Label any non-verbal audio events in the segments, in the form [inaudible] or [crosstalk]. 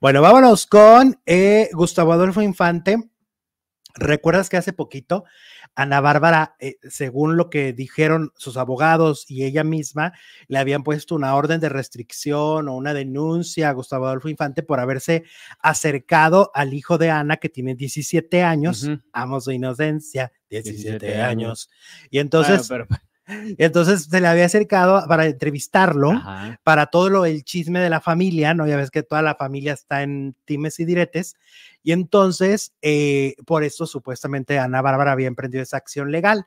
Bueno, vámonos con eh, Gustavo Adolfo Infante. ¿Recuerdas que hace poquito Ana Bárbara, eh, según lo que dijeron sus abogados y ella misma, le habían puesto una orden de restricción o una denuncia a Gustavo Adolfo Infante por haberse acercado al hijo de Ana, que tiene 17 años, amos de inocencia, 17, años. Y entonces, entonces se le había acercado para entrevistarlo, para todo lo el chisme de la familia, ¿no? Ya ves que toda la familia está en times y diretes. Y entonces, eh, por eso supuestamente Ana Bárbara había emprendido esa acción legal.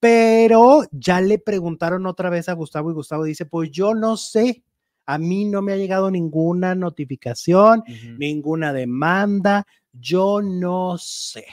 Pero ya le preguntaron otra vez a Gustavo y Gustavo dice, pues yo no sé, a mí no me ha llegado ninguna notificación, ninguna demanda, yo no sé.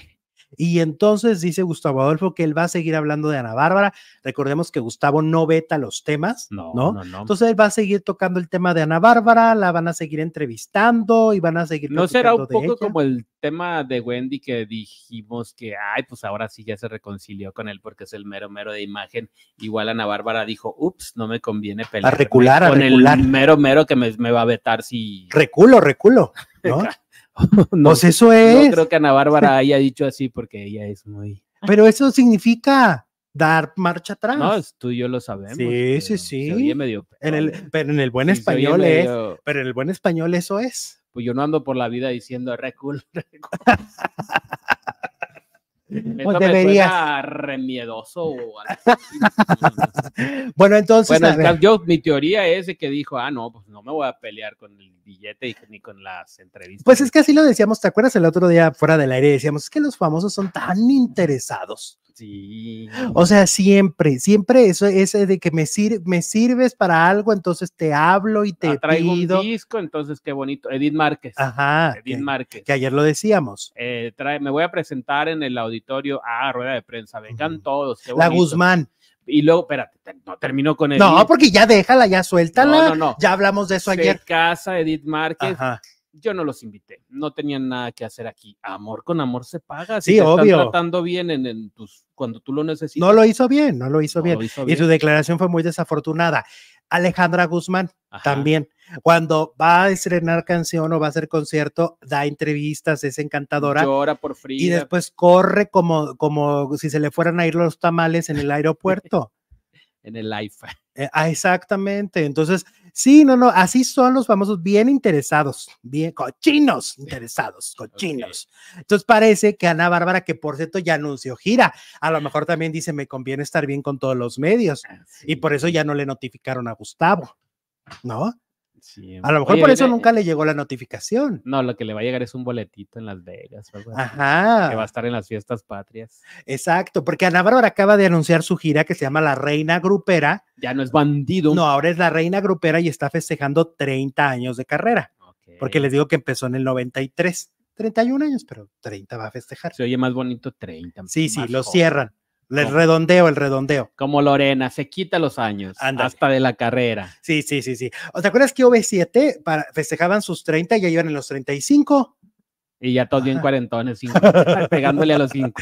Y entonces dice Gustavo Adolfo que él va a seguir hablando de Ana Bárbara. Recordemos que Gustavo no veta los temas, ¿no? Entonces él va a seguir tocando el tema de Ana Bárbara, la van a seguir entrevistando y van a seguir. No será un poco como el tema de Wendy que dijimos que, ay, pues ahora sí ya se reconcilió con él porque es el mero mero de imagen. Igual Ana Bárbara dijo, ups, no me conviene pelear. A recular, con el mero mero que me, me va a vetar si. Reculo, reculo. ¿no? [laughs] [laughs] no, sé pues eso es. No creo que Ana Bárbara haya dicho así porque ella es muy. Pero eso significa dar marcha atrás. No, tú y yo lo sabemos. Sí, sí, sí. medio... en el, pero en el buen español es. Pero en el buen español eso es. Pues yo no ando por la vida diciendo recul. [laughs] Pues o debería Remiedoso [laughs] bueno, entonces. Bueno, yo, mi teoría es de que dijo, ah, no, pues no me voy a pelear con el billete ni con las entrevistas. Pues es que así lo decíamos, ¿te acuerdas el otro día fuera del aire? Decíamos, es que los famosos son tan interesados Sí. O sea, siempre, siempre eso es de que me, me sirves para algo, entonces te hablo y ah, te pido. traigo un disco, entonces qué bonito. Edith Márquez. Ajá. Edith Márquez. Que ayer lo decíamos. Eh, me voy a presentar en el auditorio a ah, rueda de prensa. Vengan todos. La Guzmán y luego, espérate, no terminó con eso No, porque ya déjala, ya suéltala. No, no, no. Ya hablamos de eso ayer. ayer. casa Edith Márquez. Ajá yo no los invité, no tenían nada que hacer aquí. Amor con amor se paga. Si sí, te obvio. tratando bien en, tus, cuando tú lo necesitas. No lo hizo bien, no lo hizo, bien. Y su declaración fue muy desafortunada. Alejandra Guzmán también, cuando va a estrenar canción o va a hacer concierto, da entrevistas, es encantadora. Llora por frío Y después corre como, como si se le fueran a ir los tamales en el [laughs] aeropuerto en el live. Eh, ah, exactamente. Entonces, sí, no, no, así son los famosos bien interesados, bien cochinos interesados, cochinos. Entonces parece que Ana Bárbara, que por cierto ya anunció gira, a lo mejor también dice, me conviene estar bien con todos los medios. Ah, y por eso ya no le notificaron a Gustavo, ¿no? A lo mejor por eso nunca le eh, llegó la notificación. No, lo que le va a llegar es un boletito en Las Vegas. Ajá. Que va a estar en las fiestas patrias. Exacto, porque Ana Bárbara acaba de anunciar su gira que se llama La Reina Grupera. Ya no es bandido. No, ahora es La Reina Grupera y está festejando 30 años de carrera. Porque les digo que empezó en el 93. 31 años, pero 30 va a festejar. Se oye más bonito 30. Sí, sí, lo cierran. El redondeo, el redondeo. Como Lorena, se quita los años. Hasta de la carrera. Sí, sí, sí, sí. ¿Te acuerdas que OV7 para, festejaban sus 30 y ya iban en los 35? Y ya todos bien cuarentones, [laughs] pegándole a los cinco.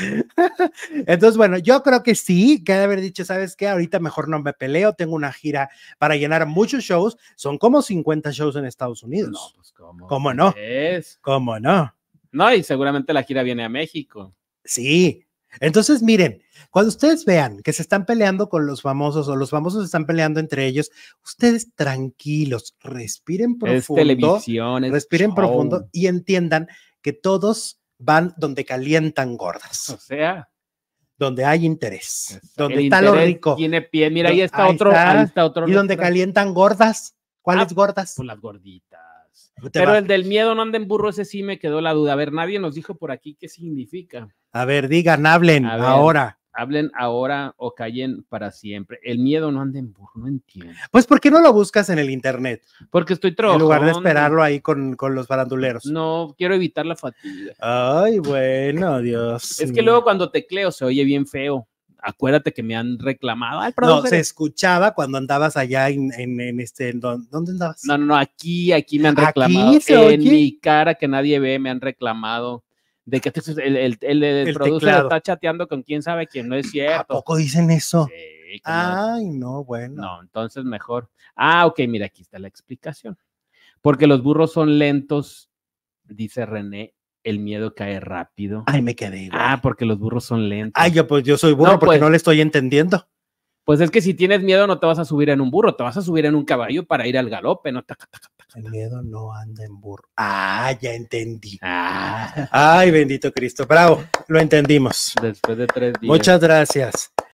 Entonces, bueno, yo creo que sí, que de haber dicho, ¿sabes qué? Ahorita mejor no me peleo, tengo una gira para llenar muchos shows. Son como 50 shows en Estados Unidos. No, pues cómo. ¿Cómo no? Es? ¿Cómo no? No, y seguramente la gira viene a México. Sí, entonces, miren, cuando ustedes vean que se están peleando con los famosos o los famosos están peleando entre ellos, ustedes tranquilos, respiren profundo, respiren profundo y entiendan que todos van donde calientan gordas. O sea, donde hay interés, donde está lo rico. Tiene pie, mira, ahí está otro, otro. Y donde calientan gordas, ¿cuáles ah, gordas? Pues las gorditas. Pues, pero el del miedo no anden burro, ese sí me quedó la duda. A ver, nadie nos dijo por aquí qué significa. A ver, digan, hablen ahora. Hablen ahora o callen para siempre. El miedo no anden burro, no entiendo. Pues, ¿por qué no lo buscas en el internet? Porque estoy trabajando. En lugar de esperarlo ahí con, los baranduleros. No, quiero evitar la fatiga. Ay, bueno, Dios. Es que luego cuando tecleo se oye bien feo acuérdate que me han reclamado. no, se escuchaba cuando andabas allá en, este, ¿dónde andabas? No, no, no, aquí, aquí me han reclamado. en mi cara que nadie ve, me han reclamado de que este el, el, el, productor está chateando con quién sabe quién, no es cierto. ¿A poco dicen eso? Ay, no, bueno. No, entonces mejor. Ah, ok, mira, aquí está la explicación. Porque los burros son lentos, dice René el miedo cae rápido. Ay, me quedé. Ah, porque los burros son lentos. Ay, yo, pues yo soy burro porque pues. no le estoy entendiendo. Pues es que si tienes miedo no te vas a subir en un burro, te vas a subir en un caballo para ir al galope, ¿no? el miedo no anda en burro. Ah, ya entendí. Ah. Ay, bendito Cristo. Bravo, lo entendimos. Después de tres días. Muchas gracias.